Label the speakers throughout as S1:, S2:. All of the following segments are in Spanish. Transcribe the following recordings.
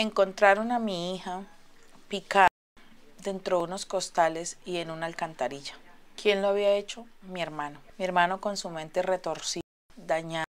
S1: Encontraron a mi hija picada dentro de unos costales y en una alcantarilla. ¿Quién lo había hecho? Mi hermano. Mi hermano con su mente retorcida, dañada.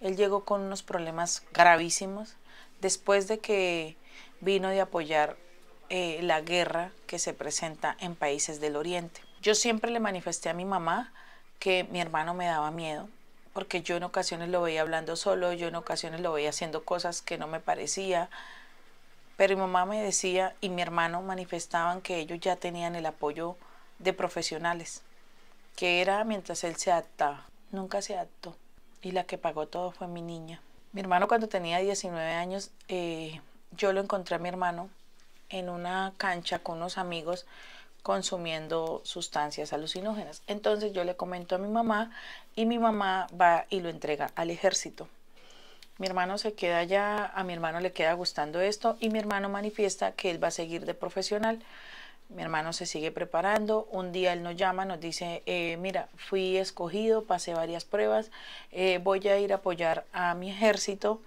S1: Él llegó con unos problemas gravísimos después de que vino de apoyar eh, la guerra que se presenta en países del Oriente. Yo siempre le manifesté a mi mamá que mi hermano me daba miedo, porque yo en ocasiones lo veía hablando solo, yo en ocasiones lo veía haciendo cosas que no me parecía, pero mi mamá me decía y mi hermano manifestaban que ellos ya tenían el apoyo de profesionales, que era mientras él se adaptaba, nunca se adaptó y la que pagó todo fue mi niña. Mi hermano cuando tenía 19 años, eh, yo lo encontré a mi hermano en una cancha con unos amigos consumiendo sustancias alucinógenas. Entonces yo le comento a mi mamá y mi mamá va y lo entrega al ejército. Mi hermano se queda allá, a mi hermano le queda gustando esto y mi hermano manifiesta que él va a seguir de profesional. Mi hermano se sigue preparando, un día él nos llama, nos dice, eh, mira, fui escogido, pasé varias pruebas, eh, voy a ir a apoyar a mi ejército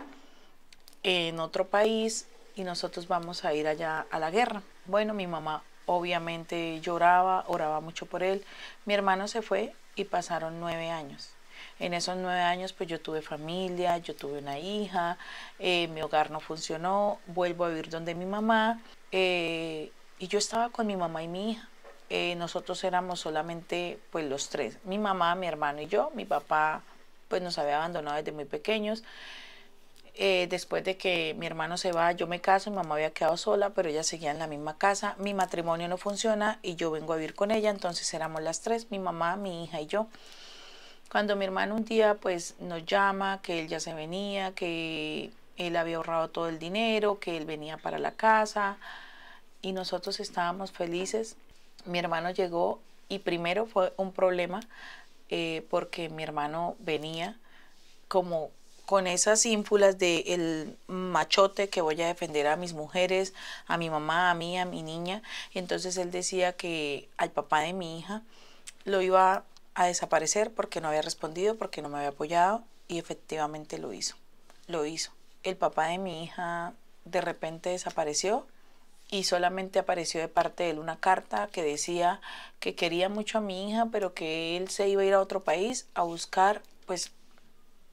S1: en otro país y nosotros vamos a ir allá a la guerra. Bueno, mi mamá obviamente lloraba, oraba mucho por él. Mi hermano se fue y pasaron nueve años. En esos nueve años pues yo tuve familia, yo tuve una hija, eh, mi hogar no funcionó, vuelvo a vivir donde mi mamá eh, y yo estaba con mi mamá y mi hija. Eh, nosotros éramos solamente pues los tres, mi mamá, mi hermano y yo, mi papá pues nos había abandonado desde muy pequeños eh, después de que mi hermano se va, yo me caso, mi mamá había quedado sola, pero ella seguía en la misma casa, mi matrimonio no funciona y yo vengo a vivir con ella, entonces éramos las tres, mi mamá, mi hija y yo. Cuando mi hermano un día pues nos llama, que él ya se venía, que él había ahorrado todo el dinero, que él venía para la casa y nosotros estábamos felices, mi hermano llegó y primero fue un problema eh, porque mi hermano venía como con esas ínfulas de el machote que voy a defender a mis mujeres, a mi mamá, a mí, a mi niña. Entonces él decía que al papá de mi hija lo iba a desaparecer porque no había respondido, porque no me había apoyado y efectivamente lo hizo. Lo hizo. El papá de mi hija de repente desapareció y solamente apareció de parte de él una carta que decía que quería mucho a mi hija, pero que él se iba a ir a otro país a buscar pues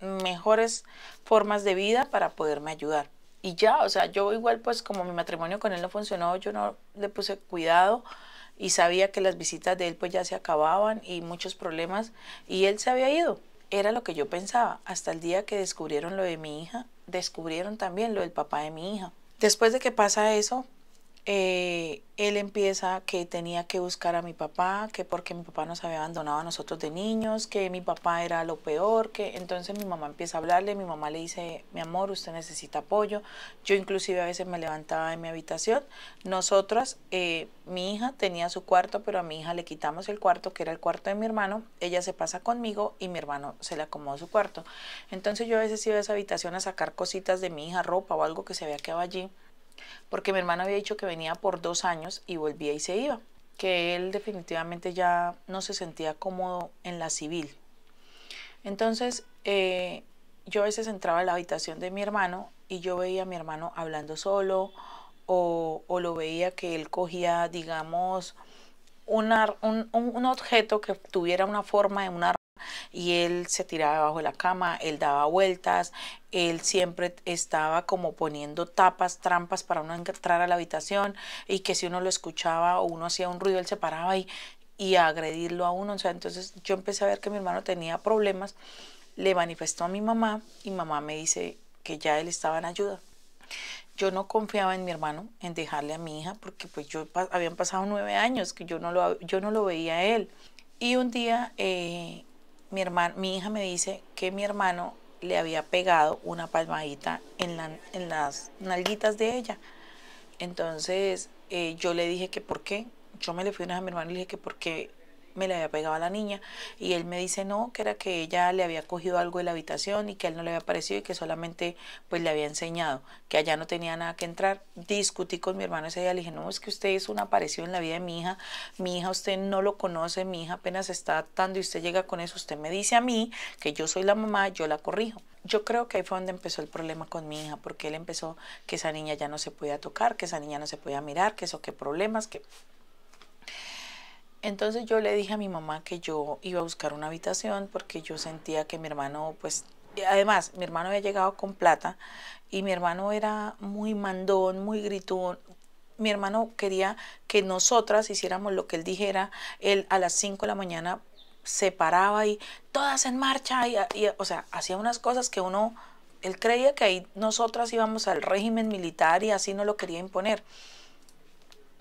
S1: mejores formas de vida para poderme ayudar. Y ya, o sea, yo igual pues como mi matrimonio con él no funcionó, yo no le puse cuidado y sabía que las visitas de él pues ya se acababan y muchos problemas y él se había ido. Era lo que yo pensaba, hasta el día que descubrieron lo de mi hija, descubrieron también lo del papá de mi hija. Después de que pasa eso, eh, él empieza que tenía que buscar a mi papá, que porque mi papá nos había abandonado a nosotros de niños, que mi papá era lo peor, que entonces mi mamá empieza a hablarle, mi mamá le dice, mi amor, usted necesita apoyo. Yo inclusive a veces me levantaba de mi habitación. Nosotras, eh, mi hija tenía su cuarto, pero a mi hija le quitamos el cuarto, que era el cuarto de mi hermano. Ella se pasa conmigo y mi hermano se le acomodó su cuarto. Entonces yo a veces iba a esa habitación a sacar cositas de mi hija, ropa o algo que se había quedado allí porque mi hermano había dicho que venía por dos años y volvía y se iba, que él definitivamente ya no se sentía cómodo en la civil. Entonces, eh, yo a veces entraba a la habitación de mi hermano y yo veía a mi hermano hablando solo o, o lo veía que él cogía, digamos, un, un objeto que tuviera una forma de un arma y él se tiraba debajo de la cama, él daba vueltas, él siempre estaba como poniendo tapas, trampas para uno entrar a la habitación y que si uno lo escuchaba o uno hacía un ruido, él se paraba y, y agredirlo a uno. O sea, entonces yo empecé a ver que mi hermano tenía problemas, le manifestó a mi mamá y mamá me dice que ya él estaba en ayuda. Yo no confiaba en mi hermano, en dejarle a mi hija, porque pues yo habían pasado nueve años que yo no lo, yo no lo veía a él. Y un día eh, mi, mi hija me dice que mi hermano le había pegado una palmadita en, las nalguitas de ella. Entonces eh, yo le dije que por qué. Yo me le fui a mi hermano y le dije que por qué me le había pegado a la niña y él me dice no, que era que ella le había cogido algo de la habitación y que él no le había parecido y que solamente pues le había enseñado, que allá no tenía nada que entrar. Discutí con mi hermano ese día, le dije, no, es que usted es un aparecido en la vida de mi hija, mi hija usted no lo conoce, mi hija apenas está adaptando y usted llega con eso, usted me dice a mí que yo soy la mamá, yo la corrijo yo creo que ahí fue donde empezó el problema con mi hija, porque él empezó que esa niña ya no se podía tocar, que esa niña no se podía mirar, que eso, que problemas, que entonces yo le dije a mi mamá que yo iba a buscar una habitación porque yo sentía que mi hermano, pues, además, mi hermano había llegado con plata y mi hermano era muy mandón, muy gritón, mi hermano quería que nosotras hiciéramos lo que él dijera. Él a las 5 de la mañana se paraba y todas en marcha. o sea, hacía unas cosas que uno, él creía que ahí nosotras íbamos al régimen militar y así no lo quería imponer.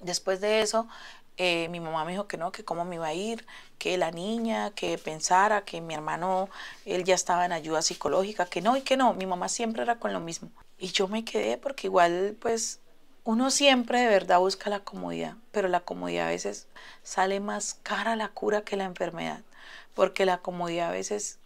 S1: Después de eso, eh, mi mamá me dijo que no, que cómo me iba a ir, que la niña, que pensara, que mi hermano, él ya estaba en ayuda psicológica, que no y que no. Mi mamá siempre era con lo mismo. Y yo me quedé porque igual, pues, uno siempre de verdad busca la comodidad, pero la comodidad a veces sale más cara la cura que la enfermedad, porque la comodidad a veces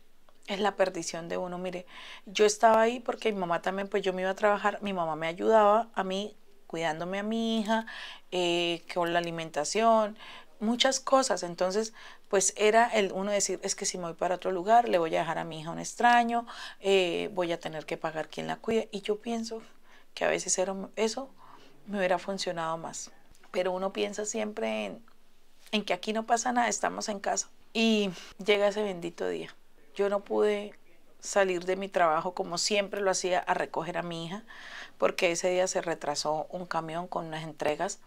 S1: es la perdición de uno. Mire, yo estaba ahí porque mi mamá también, pues yo me iba a trabajar, mi mamá me ayudaba a mí cuidándome a mi hija, eh, con la alimentación, muchas cosas. Entonces, pues era el uno decir, es que si me voy para otro lugar, le voy a dejar a mi hija un extraño, eh, voy a tener que pagar quien la cuide. Y yo pienso que a veces eso me hubiera funcionado más. Pero uno piensa siempre en, en que aquí no pasa nada, estamos en casa. Y llega ese bendito día. Yo no pude salir de mi trabajo como siempre lo hacía a recoger a mi hija, porque ese día se retrasó un camión con unas entregas.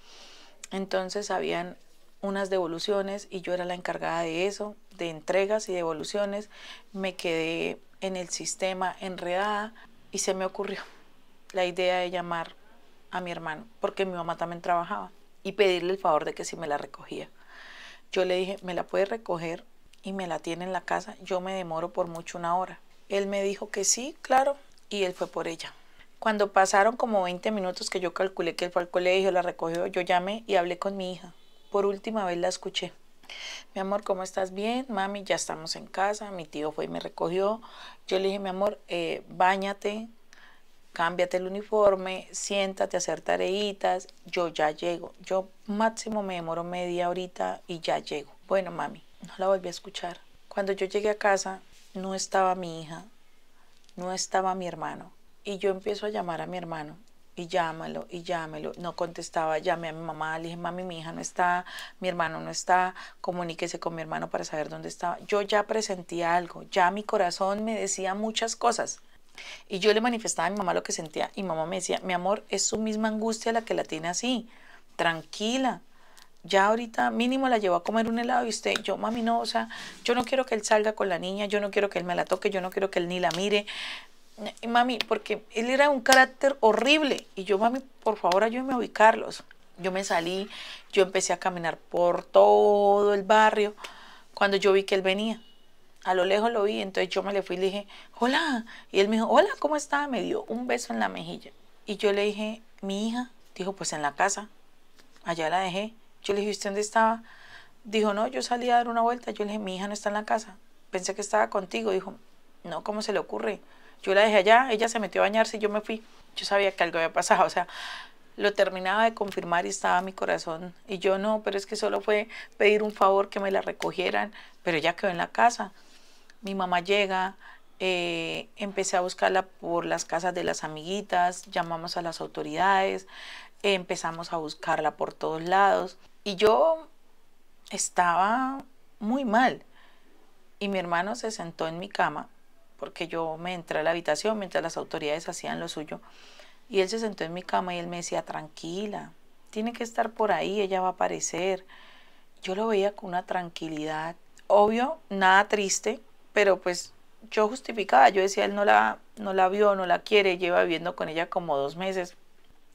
S1: Entonces habían unas devoluciones y yo era la encargada de eso, de entregas y devoluciones. Me quedé en el sistema enredada y se me ocurrió la idea de llamar a mi hermano, porque mi mamá también trabajaba, y pedirle el favor de que si me la recogía. Yo le dije, me la puede recoger y me la tiene en la casa, yo me demoro por mucho una hora. Él me dijo que sí, claro, y él fue por ella. Cuando pasaron como 20 minutos que yo calculé que él fue al colegio, la recogió, yo llamé y hablé con mi hija. Por última vez la escuché. Mi amor, ¿cómo estás? Bien, mami, ya estamos en casa. Mi tío fue y me recogió. Yo le dije, mi amor, eh, bañate, cámbiate el uniforme, siéntate a hacer tareitas. Yo ya llego. Yo máximo me demoro media horita y ya llego. Bueno, mami, no la volví a escuchar. Cuando yo llegué a casa, no estaba mi hija, no estaba mi hermano. Y yo empiezo a llamar a mi hermano y llámalo y llámelo. No contestaba, llamé a mi mamá, le dije, mami, mi hija no está, mi hermano no está, comuníquese con mi hermano para saber dónde estaba. Yo ya presentía algo, ya mi corazón me decía muchas cosas. Y yo le manifestaba a mi mamá lo que sentía y mamá me decía, mi amor, es su misma angustia la que la tiene así, tranquila, ya ahorita mínimo la llevó a comer un helado y usted, yo mami no, o sea, yo no quiero que él salga con la niña, yo no quiero que él me la toque, yo no quiero que él ni la mire. Y mami, porque él era un carácter horrible y yo mami, por favor ayúdeme a ubicarlos. Yo me salí, yo empecé a caminar por todo el barrio cuando yo vi que él venía. A lo lejos lo vi, entonces yo me le fui y le dije, hola. Y él me dijo, hola, ¿cómo está? Me dio un beso en la mejilla. Y yo le dije, mi hija, dijo, pues en la casa, allá la dejé. Yo le dije, ¿usted dónde estaba? Dijo, no, yo salí a dar una vuelta. Yo le dije, mi hija no está en la casa. Pensé que estaba contigo. Dijo, no, ¿cómo se le ocurre? Yo la dejé allá, ella se metió a bañarse y yo me fui. Yo sabía que algo había pasado, o sea, lo terminaba de confirmar y estaba mi corazón. Y yo no, pero es que solo fue pedir un favor que me la recogieran, pero ya quedó en la casa. Mi mamá llega, eh, empecé a buscarla por las casas de las amiguitas, llamamos a las autoridades, empezamos a buscarla por todos lados y yo estaba muy mal. Y mi hermano se sentó en mi cama, porque yo me entré a la habitación mientras las autoridades hacían lo suyo, y él se sentó en mi cama y él me decía, tranquila, tiene que estar por ahí, ella va a aparecer. Yo lo veía con una tranquilidad, obvio, nada triste, pero pues yo justificaba, yo decía, él no la, no la vio, no la quiere, lleva viviendo con ella como dos meses,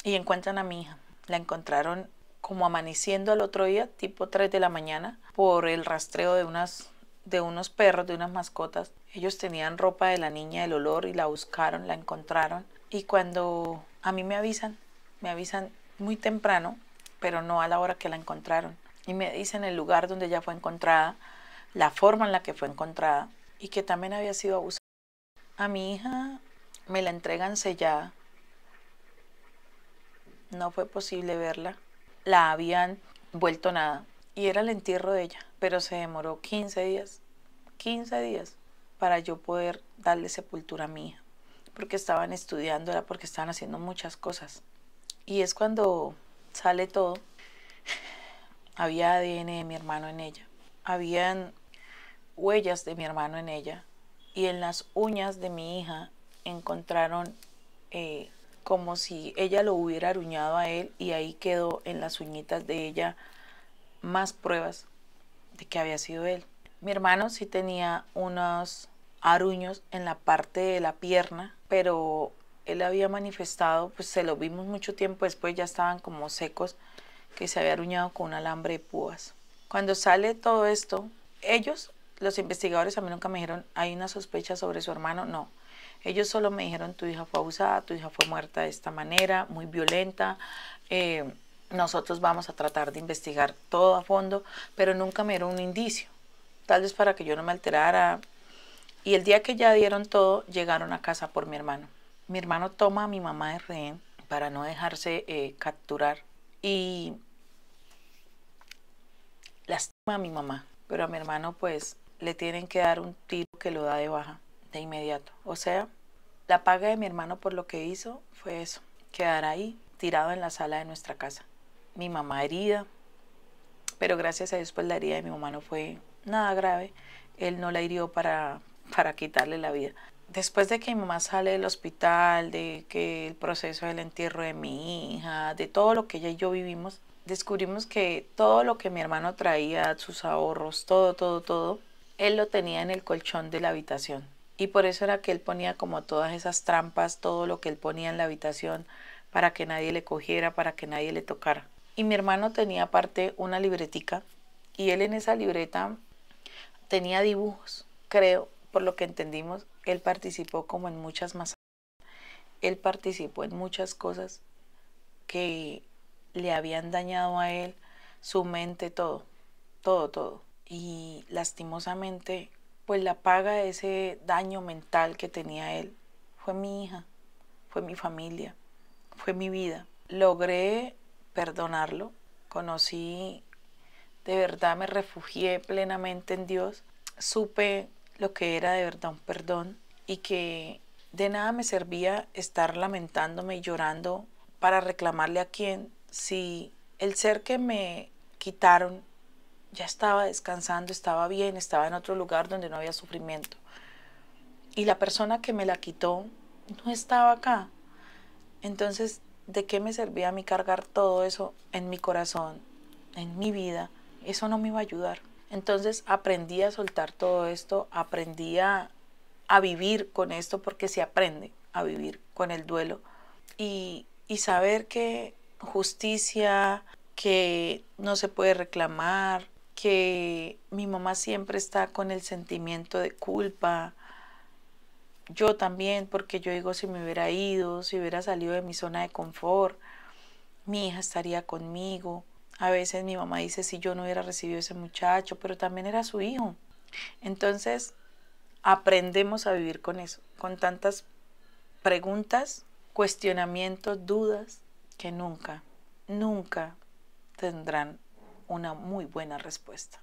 S1: y encuentran a mi hija. La encontraron como amaneciendo al otro día, tipo 3 de la mañana, por el rastreo de unas de unos perros, de unas mascotas. Ellos tenían ropa de la niña, el olor, y la buscaron, la encontraron. Y cuando a mí me avisan, me avisan muy temprano, pero no a la hora que la encontraron. Y me dicen el lugar donde ella fue encontrada, la forma en la que fue encontrada y que también había sido abusada. A mi hija me la entregan sellada no fue posible verla. La habían vuelto nada. Y era el entierro de ella. Pero se demoró 15 días. 15 días para yo poder darle sepultura a hija. Porque estaban estudiando, porque estaban haciendo muchas cosas. Y es cuando sale todo. Había ADN de mi hermano en ella. Habían huellas de mi hermano en ella. Y en las uñas de mi hija encontraron eh, como si ella lo hubiera aruñado a él y ahí quedó en las uñitas de ella más pruebas de que había sido él. Mi hermano sí tenía unos aruños en la parte de la pierna, pero él había manifestado, pues se lo vimos mucho tiempo después, ya estaban como secos, que se había aruñado con un alambre de púas. Cuando sale todo esto, ellos, los investigadores a mí nunca me dijeron, hay una sospecha sobre su hermano, no. Ellos solo me dijeron, tu hija fue abusada, tu hija fue muerta de esta manera, muy violenta. Eh, nosotros vamos a tratar de investigar todo a fondo, pero nunca me dieron un indicio, tal vez para que yo no me alterara. Y el día que ya dieron todo, llegaron a casa por mi hermano. Mi hermano toma a mi mamá de rehén para no dejarse eh, capturar y lastima a mi mamá, pero a mi hermano pues le tienen que dar un tiro que lo da de baja de inmediato. O sea, la paga de mi hermano por lo que hizo fue eso, quedar ahí, tirado en la sala de nuestra casa. Mi mamá herida, pero gracias a Dios pues la herida de mi mamá no fue nada grave. Él no la hirió para, para quitarle la vida. Después de que mi mamá sale del hospital, de que el proceso del entierro de mi hija, de todo lo que ella y yo vivimos, descubrimos que todo lo que mi hermano traía, sus ahorros, todo, todo, todo, él lo tenía en el colchón de la habitación y por eso era que él ponía como todas esas trampas, todo lo que él ponía en la habitación para que nadie le cogiera, para que nadie le tocara. Y mi hermano tenía aparte una libretica y él en esa libreta tenía dibujos, creo, por lo que entendimos, él participó como en muchas más. Él participó en muchas cosas que le habían dañado a él su mente, todo, todo, todo. Y lastimosamente pues la paga de ese daño mental que tenía él fue mi hija, fue mi familia, fue mi vida. Logré perdonarlo, conocí, de verdad me refugié plenamente en Dios, supe lo que era de verdad un perdón y que de nada me servía estar lamentándome y llorando para reclamarle a quién, si el ser que me quitaron ya estaba descansando, estaba bien, estaba en otro lugar donde no había sufrimiento. Y la persona que me la quitó no estaba acá. Entonces, ¿de qué me servía a mí cargar todo eso en mi corazón, en mi vida? Eso no me iba a ayudar. Entonces aprendí a soltar todo esto, aprendí a, vivir con esto porque se aprende a vivir con el duelo y, y saber que justicia, que no se puede reclamar, que mi mamá siempre está con el sentimiento de culpa. Yo también, porque yo digo, si me hubiera ido, si hubiera salido de mi zona de confort, mi hija estaría conmigo. A veces mi mamá dice, si yo no hubiera recibido ese muchacho, pero también era su hijo. Entonces, aprendemos a vivir con eso, con tantas preguntas, cuestionamientos, dudas, que nunca, nunca tendrán una muy buena respuesta.